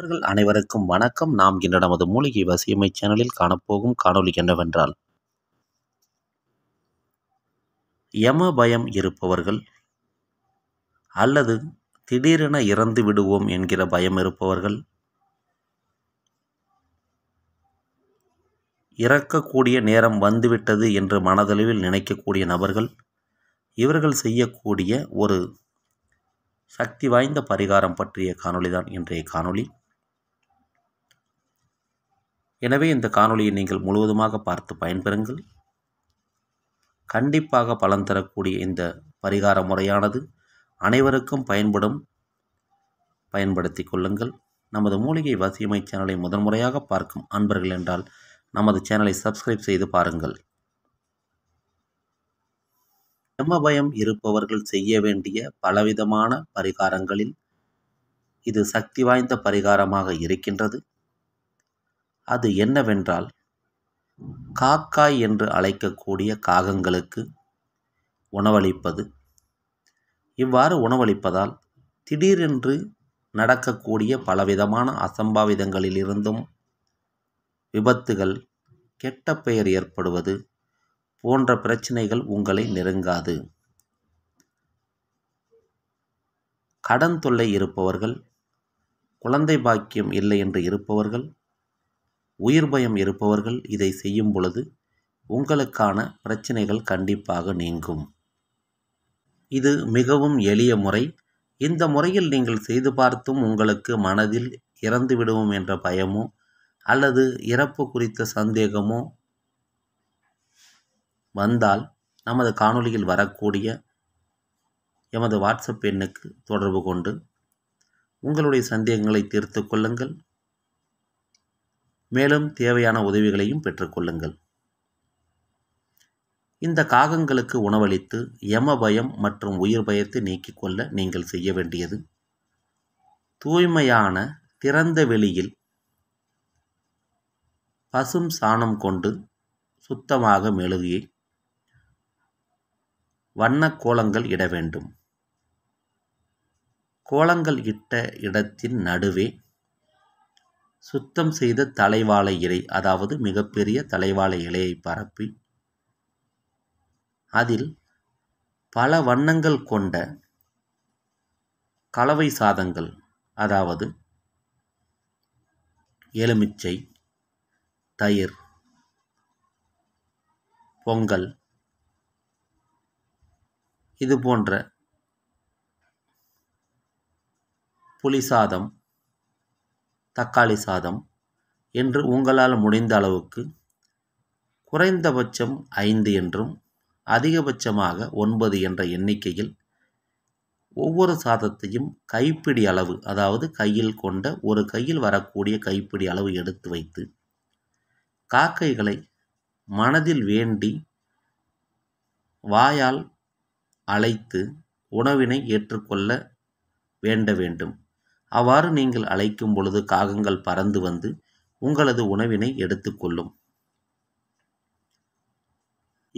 நண்பர்கள் அனைவருக்கும் வணக்கம் நாம் இன்று நமது மூலிகை வசியமை சேனலில் காணப்போகும் காணொலி என்னவென்றால் யம பயம் இருப்பவர்கள் அல்லது திடீரென இறந்து விடுவோம் என்கிற பயம் இருப்பவர்கள் இறக்கக்கூடிய நேரம் வந்துவிட்டது என்று மனதளவில் நினைக்கக்கூடிய நபர்கள் இவர்கள் செய்யக்கூடிய ஒரு சக்தி வாய்ந்த பரிகாரம் பற்றிய காணொளி தான் இன்றைய காணொளி எனவே இந்த காணொலியை நீங்கள் முழுவதுமாக பார்த்து பயன்பெறுங்கள் கண்டிப்பாக பலன் தரக்கூடிய இந்த பரிகார முறையானது அனைவருக்கும் பயன்படும் பயன்படுத்தி கொள்ளுங்கள் நமது மூலிகை வசியமை சேனலை முதன்முறையாக பார்க்கும் அன்பர்கள் என்றால் நமது சேனலை சப்ஸ்கிரைப் செய்து பாருங்கள் பிரம்ம பயம் இருப்பவர்கள் செய்ய வேண்டிய பலவிதமான பரிகாரங்களில் இது சக்தி வாய்ந்த பரிகாரமாக இருக்கின்றது அது என்னவென்றால் காக்காய் என்று அழைக்கக்கூடிய காகங்களுக்கு உணவளிப்பது இவ்வாறு உணவளிப்பதால் திடீரென்று நடக்கக்கூடிய பலவிதமான அசம்பாவிதங்களிலிருந்தும் விபத்துகள் கெட்ட பெயர் ஏற்படுவது போன்ற பிரச்சனைகள் உங்களை நெருங்காது கடன் தொல்லை இருப்பவர்கள் குழந்தை பாக்கியம் இல்லை என்று இருப்பவர்கள் உயிர் பயம் இருப்பவர்கள் இதை செய்யும் பொழுது உங்களுக்கான பிரச்சனைகள் கண்டிப்பாக நீங்கும் இது மிகவும் எளிய முறை இந்த முறையில் நீங்கள் செய்து பார்த்தும் உங்களுக்கு மனதில் இறந்து விடுவோம் என்ற பயமோ அல்லது இறப்பு குறித்த சந்தேகமோ வந்தால் நமது காணொளியில் வரக்கூடிய எமது வாட்ஸ்அப் எண்ணுக்கு தொடர்பு கொண்டு உங்களுடைய சந்தேகங்களை தீர்த்து கொள்ளுங்கள் மேலும் தேவையான உதவிகளையும் பெற்றுக்கொள்ளுங்கள் இந்த காகங்களுக்கு உணவளித்து யம பயம் மற்றும் உயிர் பயத்தை நீக்கிக் கொள்ள நீங்கள் செய்ய வேண்டியது தூய்மையான திறந்த வெளியில் பசும் சாணம் கொண்டு சுத்தமாக மெழுகியை வண்ணக் கோலங்கள் இட வேண்டும் கோலங்கள் இட்ட இடத்தின் நடுவே சுத்தம் செய்த தலைவாழை இலை அதாவது மிகப்பெரிய தலைவாழை இலையை பரப்பி அதில் பல வண்ணங்கள் கொண்ட கலவை சாதங்கள் அதாவது எலுமிச்சை தயிர் பொங்கல் இது போன்ற புளிசாதம் தக்காளி சாதம் என்று உங்களால் முடிந்த அளவுக்கு குறைந்தபட்சம் ஐந்து என்றும் அதிகபட்சமாக ஒன்பது என்ற எண்ணிக்கையில் ஒவ்வொரு சாதத்தையும் கைப்பிடி அளவு அதாவது கையில் கொண்ட ஒரு கையில் வரக்கூடிய கைப்பிடி அளவு எடுத்து வைத்து காக்கைகளை மனதில் வேண்டி வாயால் அழைத்து உணவினை ஏற்றுக்கொள்ள வேண்ட வேண்டும் அவ்வாறு நீங்கள் அழைக்கும் பொழுது காகங்கள் பறந்து வந்து உங்களது உணவினை எடுத்துக்கொள்ளும்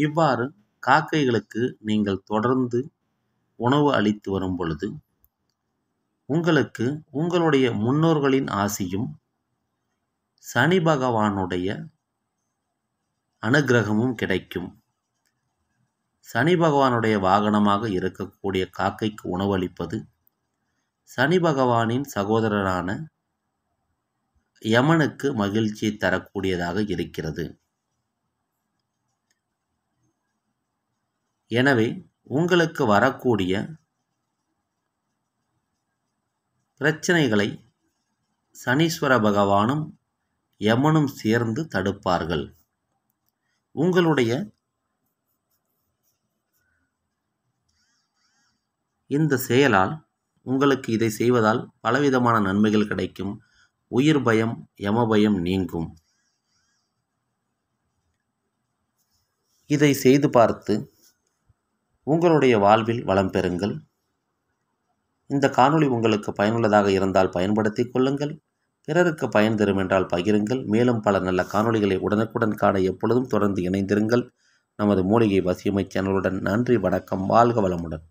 இவ்வாறு காக்கைகளுக்கு நீங்கள் தொடர்ந்து உணவு அளித்து வரும் பொழுது உங்களுக்கு உங்களுடைய முன்னோர்களின் ஆசியும் சனி பகவானுடைய அனுகிரகமும் கிடைக்கும் சனி பகவானுடைய வாகனமாக இருக்கக்கூடிய காக்கைக்கு உணவளிப்பது சனி பகவானின் சகோதரரான யமனுக்கு மகிழ்ச்சியை தரக்கூடியதாக இருக்கிறது எனவே உங்களுக்கு வரக்கூடிய பிரச்சனைகளை சனீஸ்வர பகவானும் யமனும் சேர்ந்து தடுப்பார்கள் உங்களுடைய இந்த செயலால் உங்களுக்கு இதை செய்வதால் பலவிதமான நன்மைகள் கிடைக்கும் உயிர் பயம் யமபயம் நீங்கும் இதை செய்து பார்த்து உங்களுடைய வாழ்வில் வளம் பெறுங்கள் இந்த காணொளி உங்களுக்கு பயனுள்ளதாக இருந்தால் பயன்படுத்தி கொள்ளுங்கள் பிறருக்கு பயன் தரும் என்றால் பகிருங்கள் மேலும் பல நல்ல காணொளிகளை உடனுக்குடன் காண எப்பொழுதும் தொடர்ந்து இணைந்திருங்கள் நமது மூலிகை வசியமை சேனலுடன் நன்றி வணக்கம் வாழ்க வளமுடன்